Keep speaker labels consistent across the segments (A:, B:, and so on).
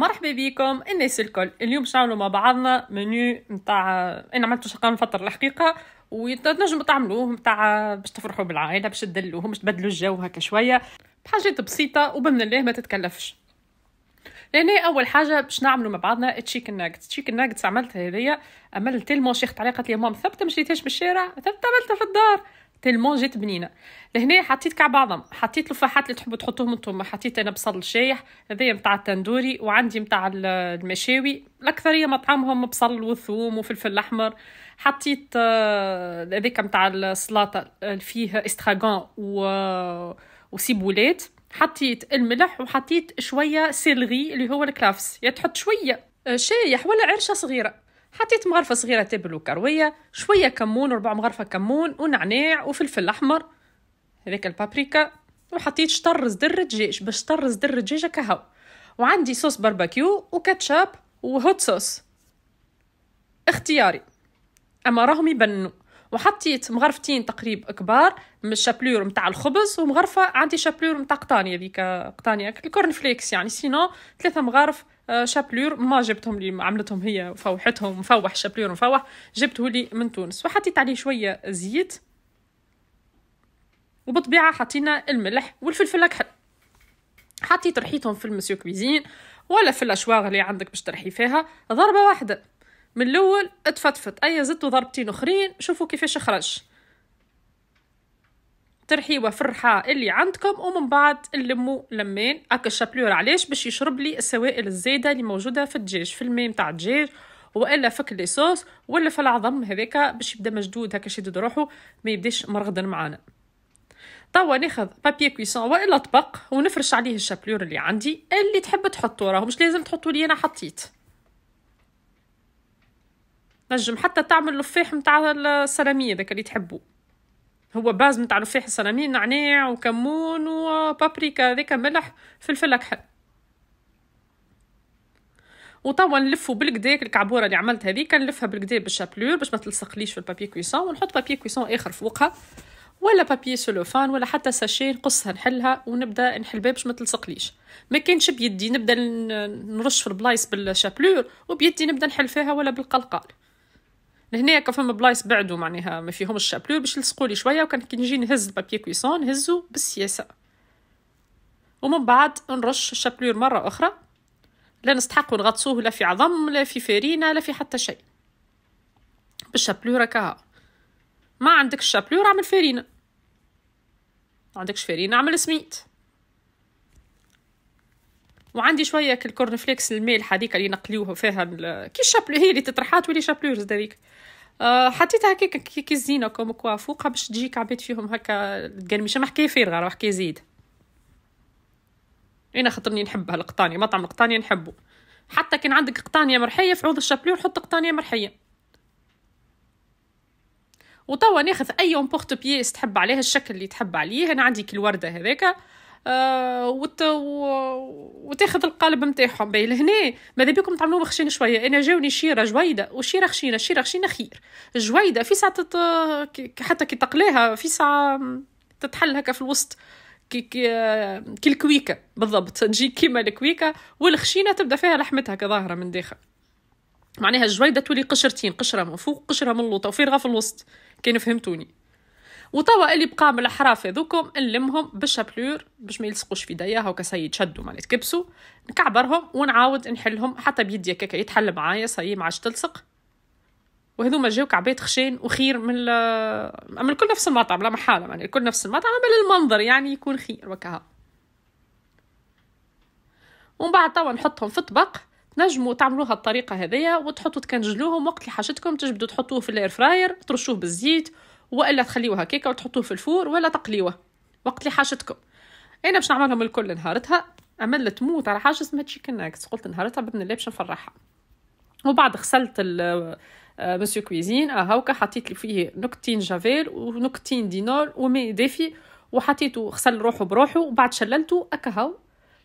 A: مرحبا بكم الناس الكل اليوم باش نعملوا مع بعضنا منيو نتاع انا عملته شقا نفطر الحقيقه وتنجموا تعملوه نتاع باش تفرحوا بالعائله باش تدلوهم باش تبدلوا الجو هكا شويه بحاجات بسيطه وبمن الله ما تتكلفش لهنا اول حاجه باش نعملوا مع بعضنا تشيكن ناجتس تشيكن ناجتس عملتها هذيا عملت تلمون شيخت عليها قالت لي ماما ثبت مشيتهاش بالشارع ثبت عملتها في الدار تلمون جات بنينه لهنا حطيت كعب عظم حطيت الفاحات اللي تحبوا تحطوهم نتوما حطيت انا بصل الشايح هذايا نتاع التندوري وعندي نتاع المشاوي الاكثريه مطعمهم بصل وثوم وفلفل احمر حطيت آه، هذاك نتاع السلطه اللي فيه استراغون و وسيبولات حطيت الملح وحطيت شويه سيلغي اللي هو الكلافس يا يعني تحط شويه آه، شايح ولا عرشه صغيره حطيت مغرفه صغيره تبل وكرويه شويه كمون وربع مغرفه كمون ونعناع وفلفل احمر هذاك البابريكا وحطيت شطر صدر دجاج باش شطر صدر دجاجه كهو وعندي صوص باربكيو وكاتشاب وهوت صوص اختياري اما راهم يبنوا وحطيت مغرفتين تقريب كبار من الشابلور نتاع الخبز ومغرفه عندي شابلور نتاع قطانيه هذيك قطانيه الكورن فليكس يعني سينو ثلاثه مغارف شابلور ما جبتهم لي عملتهم هي فوحتهم مفوح شابلور مفوح جبته لي من تونس وحطيت عليه شويه زيت وبطبيعه حطينا الملح والفلفل الاكحل حطيت رحيتهم في المسيو كويزين ولا في الاشواغ اللي عندك باش ترحي فيها ضربه واحده من الاول اتفتفت اي زدت ضربتين اخرين شوفوا كيفاش خرج ترحيبه فرحه اللي عندكم ومن بعد نلمو لمين هكا الشابلور علاش باش يشرب لي السوائل الزايده اللي موجوده في الدجاج في الماء نتاع الدجاج والا فك لي صوص ولا في العظم هذاك باش يبدا مشدود هكا شدد روحه ما يبداش مرغدن معانا توا ناخذ بابي كويسون والا طبق ونفرش عليه الشابلور اللي عندي اللي تحب تحطو راهو مش لازم تحطو لي انا حطيت نجم حتى تعمل لفاح نتاع السلاميه ذاك اللي تحبو هو باز نتاع التفاح الصنامي نعناع وكمون وبابريكا هذاك ملح فلفل اكحل وتوا نلفو بالكدا الكعبوره اللي عملت هذيك نلفها بالكدا بالشابلور باش ما تلصقليش في البابي كويسون ونحط بابي كويسون اخر فوقها ولا بابي سولوفان ولا حتى ساشي نقصها نحلها ونبدا نحلبها باش ما تلصقليش ما كانش بيدي نبدا نرش في البلايص بالشابلور وبيدي نبدا نحل فيها ولا بالقلقال لهنا هكا فما بلايص بعدو معناها ما فيهمش شابلو باش يلصقوا لي شويه وكان كي نجي نهز البابي كويسون نهزو بالسياسه ومن بعد نرش الشابلور مره اخرى لا نستحقوا نغطسوه لا في عظم لا في فرينه لا في حتى شيء بالشابلور هكا ما عندك الشابلور اعمل فرينه ما عندكش فرينه اعمل سميت وعندي شويه الكورن فليكس المالحه هذيك اللي نقليوها فيها كي الشابلو هي اللي تطرحات ولي شابلوز هذيك أه حطيتها هكا كي الزينه كوم كوا فوقها باش تجيك كعبيت فيهم هكا القرميشة ما حكايه فارغه راه حكايه زيد انا خاطرني نحبها القطانيه مطعم القطانيه نحبه حتى كان عندك قطانيه مرحيه في عوض الشابلور حط قطانيه مرحيه وتوا ناخذ اي امبورت بيس تحب عليها الشكل اللي تحب عليه انا عندي كل ورده هذاك آه، وت... وتاخذ القالب نتاعهم باهي لهنا ماذا بكم تعملوا خشين شويه انا جاوني شيره جويده وشيره خشينه شيره خشينه خير جويده في ساعه تت... حتى كي تقلاها في ساعه تتحل هكا في الوسط كي كي الكويكه بالضبط تجي كيما الكويكه والخشينه تبدا فيها لحمتها كظاهره من داخل معناها الجويده تولي قشرتين قشره من فوق قشره من اللوطه وفي في الوسط كان فهمتوني وتوا اللي بقى من الحراف هذوكم نلمهم بالشابلور باش ما يلصقوش في دايا هاكا سي يتشدوا معناتها كبسوا نكعبرهم ونعاود نحلهم حتى بيدي هكاكا يتحل معايا سي ما عادش تلصق وهذوما جاو كعبات خشين وخير من اما الكل نفس المطعم لا محاله يعني الكل نفس المطعم اما المنظر يعني يكون خير وكها ومن بعد توا نحطهم في طبق تنجموا تعملوها الطريقه هذيا وتحطوا تكنجلوهم وقت اللي حاجتكم تجبدوا تحطوه في الاير فراير ترشوه بالزيت والا تخليوه هكاك وتحطوه في الفور ولا تقليوه وقت اللي حاجتكم انا باش نعملهم الكل نهارتها عملت موت على حاجه اسمها تشيكن ناكس قلت نهارتها باذن الله باش نفرحها وبعد غسلت مسيو كويزين هاوكا حطيت لي فيه نكتين جافيل ونكتين دينول وماء دافي وحطيته غسل روحه بروحه وبعد شللته اكهو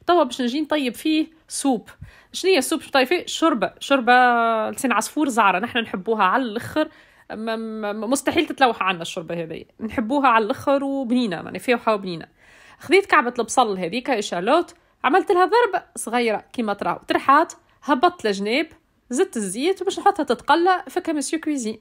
A: توا باش نجي نطيب فيه سوب شنو هي السوب باش نطيب فيه شوربه شوربه لسان عصفور زعره نحن نحبوها على الاخر مستحيل تتلوح عنا الشوربه هذه نحبوها على الاخر وبنينه يعني فيوحه وبنينه خذيت كعبه البصل هذيك اشالوت عملت لها ضربة صغيره كيما تراو طرحات هبطت لجناب زدت الزيت باش نحطها تتقلى فكا مسيو كويزين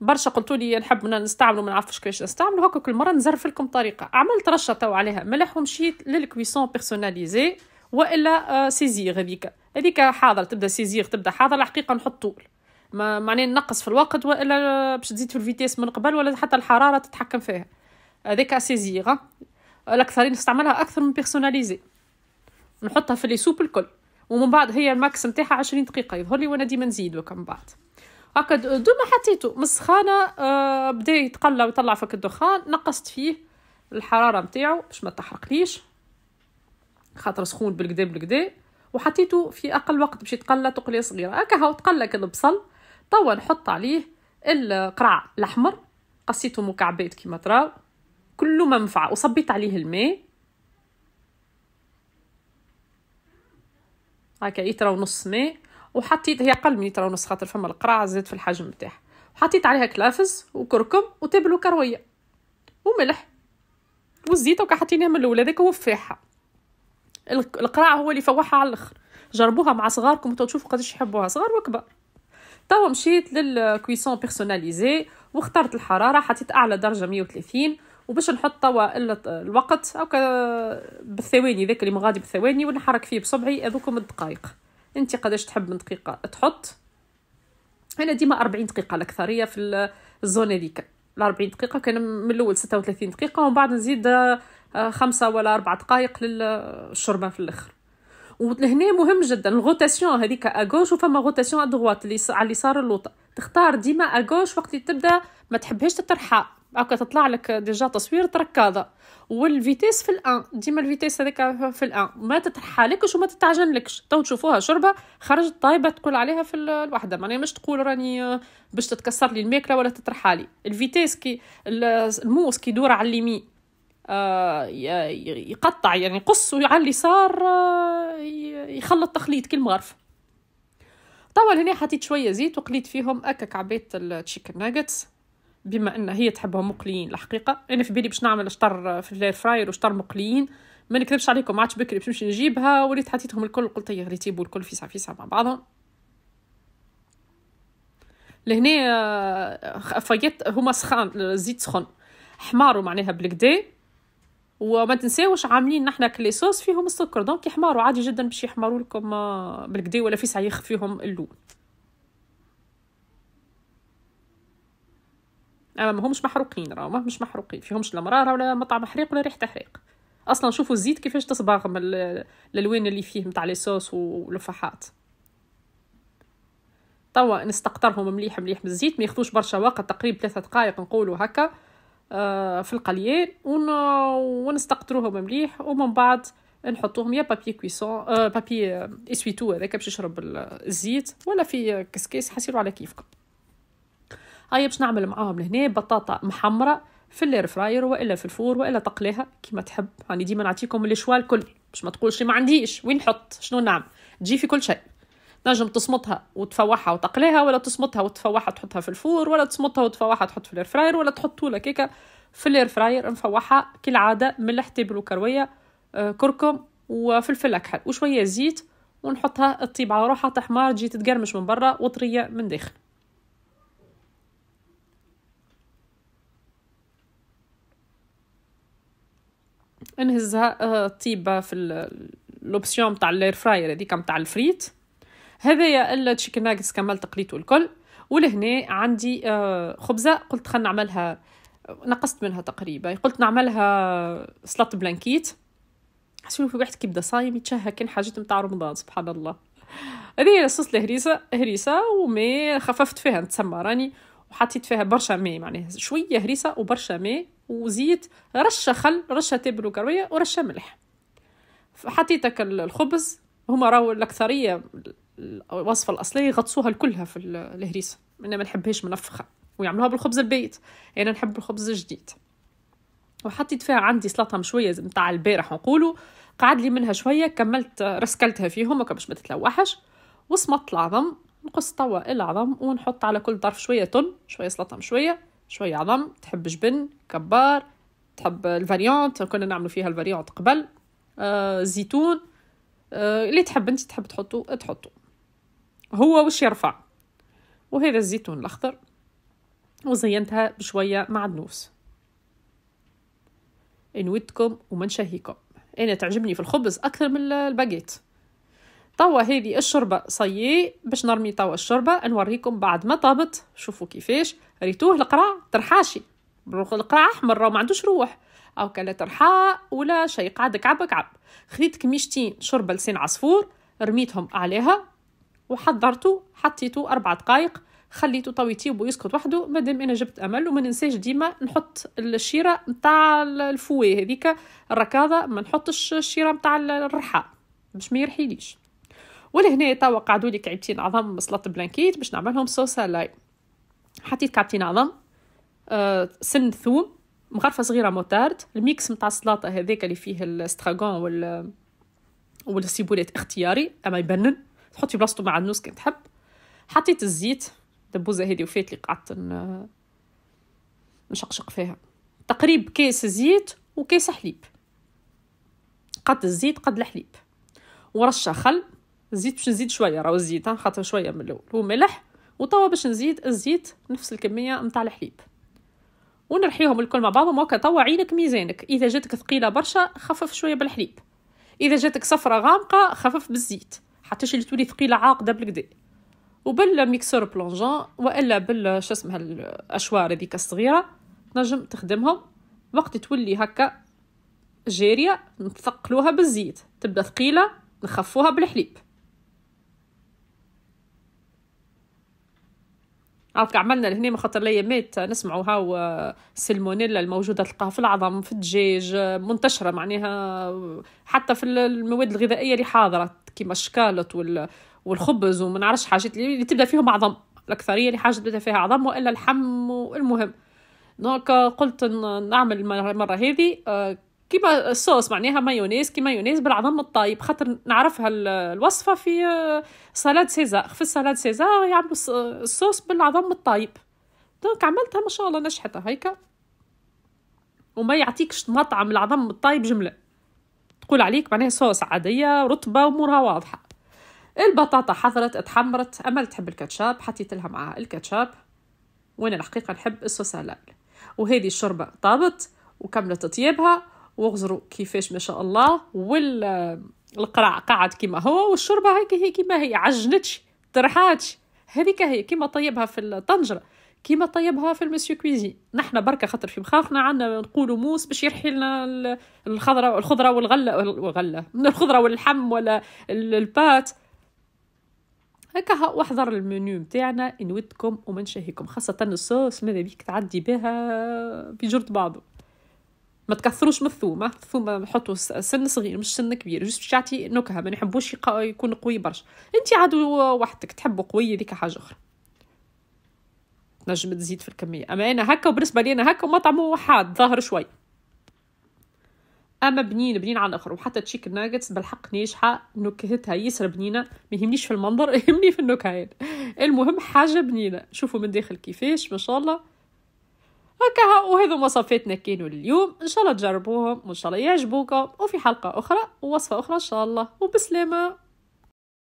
A: برشا قلتوا لي نحب نستعملوا ما نعرفش كيفاش نستعملوا هكا كل مره نزرف لكم طريقه عملت رشه تو عليها ملح ومشيت للكويسون بيرسوناليزي والا آه، سيزيغ هذيك هذيك حاضر تبدا سيزيغ تبدا حاضر الحقيقه نحط طول ما معناه نقص في الوقت والا باش تزيد في الفيتيس من قبل ولا حتى الحراره تتحكم فيها هذاك اسيزيغ الاكثرين نستعملها اكثر من بيرسوناليزي نحطها في لي سوب الكل ومن بعد هي الماكس نتاعها عشرين دقيقه يظهر لي وانا ديما نزيد وكم من بعد هكا دوما حطيته من السخانه آه، بدا يتقلى ويطلع فك الدخان نقصت فيه الحراره نتاعو باش ما تحرقليش خاطر سخون بالقدا بالقدا وحطيته في اقل وقت باش يتقلى تقليه صغيره هكا هاو تقلى كالبصل توا نحط عليه القرع الاحمر قصيته مكعبات كيما تراو كله منفعه وصبيت عليه الماء هكا يترى ونص ماء وحطيت هي اقل من يترى ونص خاطر فما القرع زاد في الحجم نتاعها وحطيت عليها كلافز وكركم وتبلو كرويه وملح والزيت وكا حطيناها من الاول هذاك وفاحها القرع هو اللي فوحها على الاخر جربوها مع صغاركم وتشوفوا قداش يحبوها صغار وكبار توا مشيت للكويسون بيرسوناليزي واخترت الحراره حطيت اعلى درجه 130 وباش نحط توا الوقت او بالثواني ذاك اللي مغادي بالثواني ونحرك فيه بصبعي هذوكم الدقائق انت قداش تحب من دقيقه تحط انا ديما 40 دقيقه الاكثريه في الزون هذيك ال 40 دقيقه كان من الاول 36 دقيقه ومن بعد نزيد آه، خمسة ولا أربع دقائق للشربة في الآخر وهنا مهم جدا الغوتاسيون هذيك اغوش وفما غوتاسيون ادغوات اللي على اليسار اللوطه تختار ديما اغوش وقت تبدا ما تحبهاش تطرحها هكا تطلع لك ديجا تصوير تركاضه والفيتيس في الان ديما الفيتيس هذاك في الان ما تتحالكش وما تتعجنلكش تو تشوفوها شربه خرجت طايبه تقول عليها في الوحده معناها مش تقول راني آه، باش تتكسر لي الماكله ولا تترحالي الفيتيس كي الموس كي يدور على اليمين آه، يقطع يعني يقص على اليسار آه، يخلط تخليط كل مغرف طول هنا حطيت شويه زيت وقليت فيهم اكا كعبيت التشيكن ناجتس بما ان هي تحبهم مقليين الحقيقه انا في بالي باش نعمل شطر في الاير فراير وشطر مقليين ما نكذبش عليكم عادش بكري باش نمشي نجيبها وليت حطيتهم الكل قلت يا يغليتيبوا الكل فيسع فيسع مع بعضهم لهنا آه، فيت هما سخان الزيت سخن حمارو معناها بالكدا وما تنساوش عاملين نحنا كلي صوص فيهم السكر دونك يحمروا عادي جدا باش يحمروا لكم آه، بالكدا ولا في ساعه يخفيهم اللون اما همش محروقين راهو همش محروقين فيهمش لا مراره ولا مطعم حريق ولا ريحه حريق اصلا شوفوا الزيت كيفاش من الالوان اللي فيه نتاع لي صوص والفحات توا نستقطرهم مليح مليح بالزيت ما ياخذوش برشا وقت تقريبا ثلاثة دقائق نقولوا هكا آه، في القليان ونستقطروهم مليح ومن بعد نحطوهم يا بابي كويسون بابي اسويتو هذاك باش يشرب الزيت ولا في كسكيس حسيرو على كيفكم هيا باش نعمل معاهم لهنا بطاطا محمره في الاير فراير والا في الفور والا تقليها كيما تحب راني يعني ديما نعطيكم شوال الكل باش ما تقولش ما عنديش وين نحط شنو نعمل تجي في كل شيء نجم تصمتها وتفوحها وتقليها ولا تصمتها وتفوحها تحطها في الفور ولا تصمتها وتفوحها تحط في الفراير ولا تحط طولة كيكة في الاير فراير نفوحها كالعاده ملح تيبل وكرويه آه، كركم وفلفل اكحل وشويه زيت ونحطها تطيب على روحها تحمار تجي تتقرمش من برا وطريه من داخل نهزها آه، طيبه في الاوبسيون تاع الاير فراير هذيك تاع الفريت هذايا تشيكن ناجتس كملت قريته الكل ولهنا عندي آه، خبزه قلت خلينا نعملها نقصت منها تقريبا قلت نعملها سلطة بلانكيت شوفي واحد كيبدا صايم يتشهى كان حاجات نتاع رمضان سبحان الله هذه صوص الهريسه هريسه ومي خففت فيها نتسمى راني وحطيت فيها برشا ماء معناها شويه هريسه وبرشا ماء وزيت رشه خل رشه تبل وكرويه ورشه ملح حطيت الخبز هما راهو الاكثريه الوصفه الاصليه يغطسوها كلها في الهريسه انا ما نحبهاش منفخه ويعملوها بالخبز البيت انا نحب الخبز الجديد وحطيت فيها عندي سلطه مشويه نتاع البارح نقولوا قعد لي منها شويه كملت رسكلتها فيهم باش ما تتلوحش وصمت العظم نقص توا العظم ونحط على كل طرف شويه تن شويه سلطه مشويه شويه عظم تحب جبن كبار تحب الفاريونت كنا نعملوا فيها الفاريونت قبل آه زيتون آه اللي تحب انت تحب تحطو تحطو هو وش يرفع وهذا الزيتون الأخضر وزينتها بشوية معدنوس إن ودكم ومن شهيكم أنا تعجبني في الخبز أكثر من الباجيت توا هذه الشربة صيي باش نرمي توا الشربة نوريكم بعد ما طابت شوفوا كيفاش ريتوه القرع ترحاشي القرع أحمر ما عندوش روح أو كلا ترحاء ولا شيء قعد كعب كعب خذيت كميشتين شربة لسان عصفور رميتهم عليها وحضرته حطيته أربع دقائق خليته طويتي تيبو يسكت وحده مادام انا جبت امل وما ننساش ديما نحط الشيره نتاع الفوي هذيك الركاضه ما نحطش الشيره نتاع الرحى باش ما يرحيليش ولهنا توا قعدوا لي كعبتين عظم مسلط بلانكيت باش نعملهم صوصه لاي حطيت كعبتين عظم آه سن ثوم مغرفه صغيره موتارد الميكس نتاع السلطه هذاك اللي فيه الاستراغون وال والسيبولات اختياري اما يبنن تحطي بلاصتو مع النوس كان تحب حطيت الزيت دبوزة هذه وفات اللي قعدت نشقشق فيها تقريب كاس زيت وكاس حليب قد الزيت قد الحليب ورشة خل الزيت باش نزيد شوية راهو الزيت خاطر شوية من الأول وملح وتوا باش نزيد الزيت نفس الكمية متاع الحليب ونرحيهم الكل مع بعضهم هكا توا عينك ميزانك اذا جاتك ثقيله برشا خفف شويه بالحليب اذا جاتك صفرة غامقه خفف بالزيت حتى شي تولي ثقيله عاقده بالكدا وبلا ميكسور بلونجون والا بلا شو اسمها الاشوار هذيك الصغيره تنجم تخدمهم وقت تولي هكا جاريه نثقلوها بالزيت تبدا ثقيله نخفوها بالحليب هاكا عملنا لهنا ما خاطر مات نسمعوا هاو السلمونيلا الموجوده تلقاها في العظم في الدجاج منتشره معناها حتى في المواد الغذائيه اللي حاضره كيما الشكالط والخبز وما نعرفش حاجات اللي تبدا فيهم عظم الاكثريه اللي حاجه تبدا فيها عظم والا اللحم والمهم دونك قلت نعمل المره هذه آه، كيما الصوص معناها مايونيز كيما مايونيز بالعظم الطايب خاطر نعرفها الوصفه في سالاد سيزار في السالاد سيزار يعملوا الصوص بالعظم الطايب دونك عملتها ما شاء الله نشحتها هيك وما يعطيكش مطعم العظم الطايب جمله تقول عليك معناها صوص عاديه رطبه ومورها واضحه البطاطا حضرت اتحمرت امل تحب الكاتشاب حطيت لها معاها الكاتشاب وانا الحقيقه نحب الصوص هلال وهذه الشوربه طابت وكملت طيابها وغزروا كيفاش ما شاء الله وال القرع قعد كيما هو والشوربه هيك هي كيما هي عجنتش طرحاتش هذيك هي كيما طيبها في الطنجره كيما طيبها في المسيو كويزين نحنا بركه خاطر في مخاخنا عندنا نقولوا موس باش يرحي لنا الخضره الخضره والغله والغله من الخضره واللحم ولا البات هكا واحضر المنيو نتاعنا نودكم ومنشاهيكم خاصه الصوص ماذا بيك تعدي بها بجرد بعضه ما تكثروش من الثومه الثومه حطوا سن صغير مش سن كبير جوست باش يعطي نكهه ما نحبوش يكون قوي برشا انت عاد وحدك تحبه قوي ذيك حاجه اخرى تنجم تزيد في الكميه اما انا هكا وبالنسبه لي انا هكا ومطعمه حاد ظاهر شوي اما بنين بنين على الاخر وحتى تشيك ناجتس بالحق ناجحه نكهتها يسر بنينه ما يهمنيش في المنظر يهمني في النكهه المهم حاجه بنينه شوفوا من داخل كيفاش ما شاء الله هكا وهذو وصفاتنا كانوا اليوم ان شاء الله تجربوهم وان شاء الله يعجبوكم وفي حلقه اخرى ووصفه اخرى ان شاء الله وبسلامه